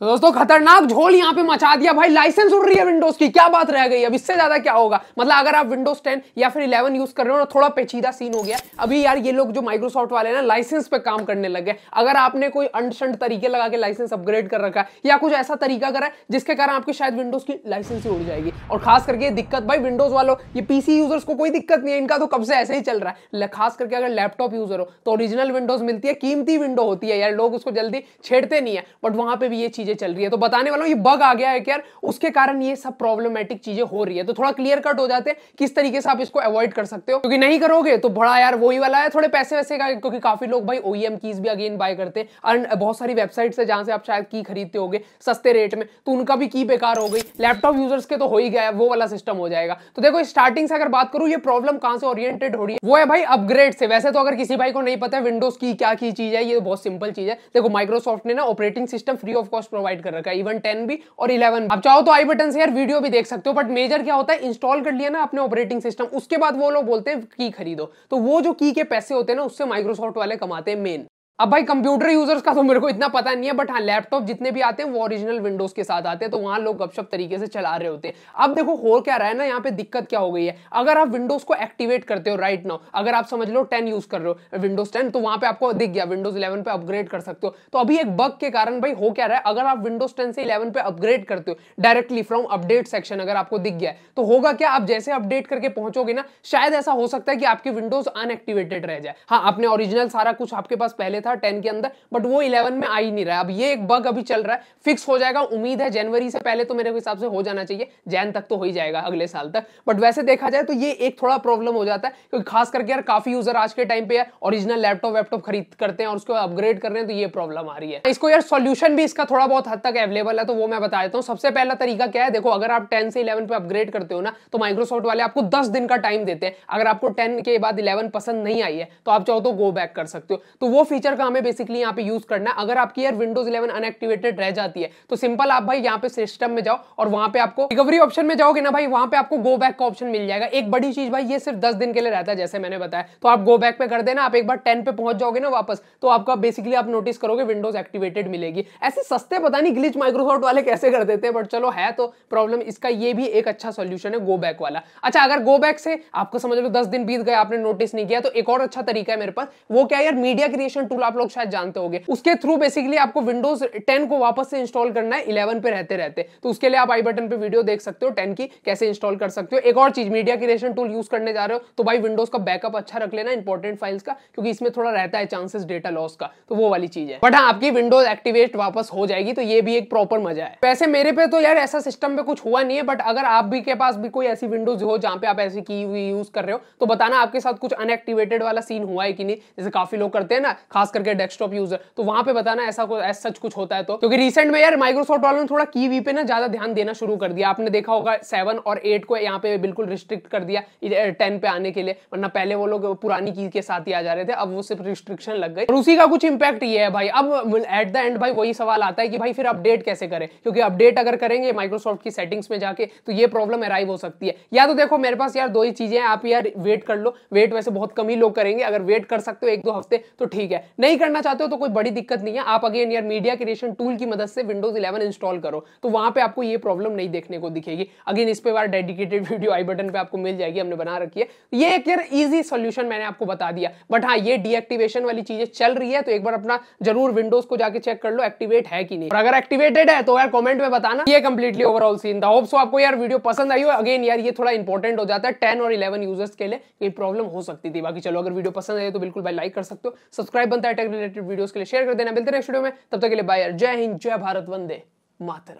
तो दोस्तों खतरनाक झोल यहाँ पे मचा दिया भाई लाइसेंस उड़ रही है विंडोज की क्या बात रह गई अब इससे ज्यादा क्या होगा मतलब अगर आप विंडोज 10 या फिर 11 यूज कर रहे हो ना थोड़ा पेचीदा सीन हो गया अभी यार ये लोग जो माइक्रोसॉफ्ट वाले ना लाइसेंस पे काम करने लग गए अगर आपने कोई अंडशंड तरीके लगा के लाइसेंस अपग्रेड कर रखा है या कुछ ऐसा तरीका करा है जिसके कारण आपकी शायद विंडोज की लाइसेंस ही उड़ जाएगी और खास करके दिक्कत भाई विंडोज वालों ये पीसी यूजर्स को कोई दिक्कत नहीं है इनका तो कब से ऐसे ही चल रहा है खास करके अगर लैपटॉप यूजर हो तो ओरिजिनल विंडोज मिलती है कीमती विंडो होती है यार लोग उसको जल्दी छेड़ते नहीं है बट वहां पर भी ये चीज चीजें चल रही है तो बताने वाला हूँ ये बग आ गया है कि यार उसके कारण ये सब प्रॉब्लमेटिक चीजें हो रही है तो थोड़ा क्लियर कट हो जाते हैं किस तरीके से आप इसको अवॉइड कर सकते हो क्योंकि नहीं करोगे तो बड़ा यार वही वाला है थोड़े पैसे वैसे का क्योंकि काफी लोग भाई ओईएम कीज e भी अगेन बाय करते हैं बहुत सारी वेबसाइट है जहां से आप शायद की खरीदते हो सस्ते रेट में तो उनका भी की बेकार हो गई लैपटॉप यूजर्स के तो हो ही गया वो वाला सिस्टम हो जाएगा तो देखो स्टार्टिंग से अगर बात करूं ये प्रॉब्लम कहां से ओरिएंटेड हो रही है वो है भाई अपग्रेड से वैसे तो अगर किसी भाई को नहीं पता है विंडोज की क्या की चीज है ये बहुत सिंपल चीज है देखो माइक्रोसॉफ्ट ने ना operating system free of cost provide कर रखा है इवन टेन भी और इलेवन आप चाहो तो आई बटन से यार वीडियो भी देख सकते हो बट मेजर क्या होता है इंस्टॉल कर लिया ना अपने ऑपरेटिंग सिस्टम उसके बाद वो लोग बोलते हैं की खरीदो तो वो जो की के पैसे होते हैं ना उससे माइक्रोसॉफ्ट वाले कमाते हैं मेन अब भाई कंप्यूटर यूजर्स का तो मेरे को इतना पता नहीं है बट हाँ लैपटॉप जितने भी आते हैं वो ओरिजिनल विंडोज के साथ आते हैं तो वहां लोग गपशप तरीके से चला रहे होते हैं अब देखो हो क्या रहा है ना यहाँ पे दिक्कत क्या हो गई है अगर आप विंडोज को एक्टिवेट करते हो राइट नाउ अगर आप समझ लो टेन यूज कर रहे हो विंडोज टेन तो वहां पे आपको दिख गया विंडोज इलेवन पे अपग्रेड कर सकते हो तो अभी एक बग के कारण भाई हो क्या रहा है अगर आप विंडोज टेन से इलेवन पे अपग्रेड करते हो डायरेक्टली फ्रॉम अपडेट सेक्शन अगर आपको दिख गया तो होगा क्या आप जैसे अपडेट करके पहुंचोगे ना शायद ऐसा हो सकता है कि आपकी विंडोज अनएक्टिवेटेड रह जाए हाँ आपने ओरिजिनल सारा कुछ आपके पास पहले था टेन के अंदर बट वो इलेवन में आ ही नहीं रहा अब ये एक बग अभी चल रहा है फिक्स हो जाएगा उम्मीद है जनवरी से पहले तो मेरे हिसाब से हो जाना चाहिए जैन तक तो हो ही जाएगा अगले साल तक बट वैसे देखा जाए तो ये एक थोड़ा प्रॉब्लम हो जाता है क्योंकि खास करके यार काफी यूजर आज के टाइम पे ओरिजिनल लैपटॉप वैपटॉप खरीद करते हैं और उसको अपग्रेड कर रहे हैं तो ये प्रॉब्लम आ रही है इसको यार सोल्यूशन भी इसका थोड़ा बहुत हद तक अवेलेबल है तो वो मैं बता देता हूँ सबसे पहला तरीका क्या है देखो अगर आप टेन से इलेवन पे अपग्रेड करते हो ना तो माइक्रोसॉफ्ट वाले आपको दस दिन का टाइम देते हैं अगर आपको टेन के बाद इलेवन पसंद नहीं आई है तो आप चाहो तो गो बैक कर सकते हो तो वो फीचर कलर का हमें बेसिकली यहाँ पे यूज करना है अगर आपकी यार विंडोज इलेवन अनएक्टिवेटेड रह जाती है तो सिंपल आप भाई यहाँ पे सिस्टम में जाओ और वहां पे आपको रिकवरी ऑप्शन में जाओगे ना भाई वहां पे आपको गो बैक का ऑप्शन मिल जाएगा एक बड़ी चीज भाई ये सिर्फ दस दिन के लिए रहता है जैसे मैंने बताया तो आप गो बैक पे कर देना आप एक बार टेन पे पहुंच जाओगे ना वापस तो आपका बेसिकली आप नोटिस करोगे विंडोज एक्टिवेटेड मिलेगी ऐसे सस्ते पता नहीं ग्लिच माइक्रोसॉफ्ट वाले कैसे कर देते हैं बट चलो है तो प्रॉब्लम इसका ये भी एक अच्छा सोल्यूशन है गो बैक वाला अच्छा अगर गो बैक से आपको समझ लो दस दिन बीत गए आपने नोटिस नहीं किया तो एक और अच्छा तरीका है मेरे पास वो क्या यार मीडिया क्रिएशन टूल आप लोग शायद जानते होंगे उसके थ्रू बेसिकली आपको विंडोज टेन को वापस से इंस्टॉल करना है इलेवन पे रहते रहते तो उसके लिए आप आई बटन पे वीडियो देख सकते हो टेन की कैसे इंस्टॉल कर सकते हो एक और चीज मीडिया क्रिएशन टूल यूज करने जा रहे हो तो भाई विंडोज का बैकअप अच्छा रख लेना इंपॉर्टेंट फाइल्स का क्योंकि इसमें थोड़ा रहता है चांसेस डेटा लॉस का तो वो वाली चीज है बट हाँ आपकी विंडोज एक्टिवेट वापस हो जाएगी तो ये भी एक प्रॉपर मजा है वैसे मेरे पे तो यार ऐसा सिस्टम पे कुछ हुआ नहीं है बट अगर आप भी के पास भी कोई ऐसी विंडोज हो जहाँ पे आप ऐसी की यूज कर रहे हो तो बताना आपके साथ कुछ अनएक्टिवेटेड वाला सीन हुआ है कि नहीं जैसे काफी लोग करते हैं ना खास करके डेस्कटॉप यूजर तो वहां पे बताना ऐसा कुछ ऐसा सच कुछ होता है तो क्योंकि रिसेंट में यार माइक्रोसॉफ्ट वालों ने थोड़ा की वी पे ना ज्यादा ध्यान देना शुरू कर दिया आपने देखा होगा सेवन और एट को यहाँ पे बिल्कुल रिस्ट्रिक्ट कर दिया टेन पे आने के लिए वरना पहले वो लोग पुरानी की के साथ ही आ जा रहे थे अब वो सिर्फ रिस्ट्रिक्शन लग गई और उसी का कुछ इंपैक्ट ये है भाई अब एट द एंड भाई वही सवाल आता है कि भाई फिर अपडेट कैसे करें क्योंकि अपडेट अगर करेंगे माइक्रोसॉफ्ट की सेटिंग्स में जाके तो ये प्रॉब्लम अराइव हो सकती है या तो देखो मेरे पास यार दो ही चीजें हैं आप यार वेट कर लो वेट वैसे बहुत कम ही लोग करेंगे अगर वेट कर सकते हो एक दो हफ्ते तो ठीक है नहीं नहीं करना चाहते हो तो कोई बड़ी दिक्कत नहीं है आप अगेन यार मीडिया क्रिएशन टूल की मदद से विंडोज 11 इंस्टॉल करो तो वहां पे आपको ये प्रॉब्लम नहीं देखने को दिखेगी अगेन इस पे बार डेडिकेटेड वीडियो आई बटन पे आपको मिल जाएगी हमने बना रखी है ये एक यार ईजी सोल्यूशन मैंने आपको बता दिया बट हाँ ये डीएक्टिवेशन वाली चीजें चल रही है तो एक बार अपना जरूर विंडोज को जाकर चेक कर लो एक्टिवेट है कि नहीं और अगर एक्टिवेटेड है तो यार कॉमेंट में बताना ये कंप्लीटली ओवरऑल सीन था होप सो आपको यार वीडियो पसंद आई हो अगेन यार ये थोड़ा इंपॉर्टेंट हो जाता है टेन और इलेवन यूजर्स के लिए प्रॉब्लम हो सकती थी बाकी चलो अगर वीडियो पसंद आए तो बिल्कुल भाई लाइक कर सकते हो सब्सक्राइब बनता है टेक रिलेटेड वीडियोस के लिए शेयर कर देना मिलते हैं स्टूडियो में तब तक के लिए बाय जय हिंद जय भारत वंदे मातर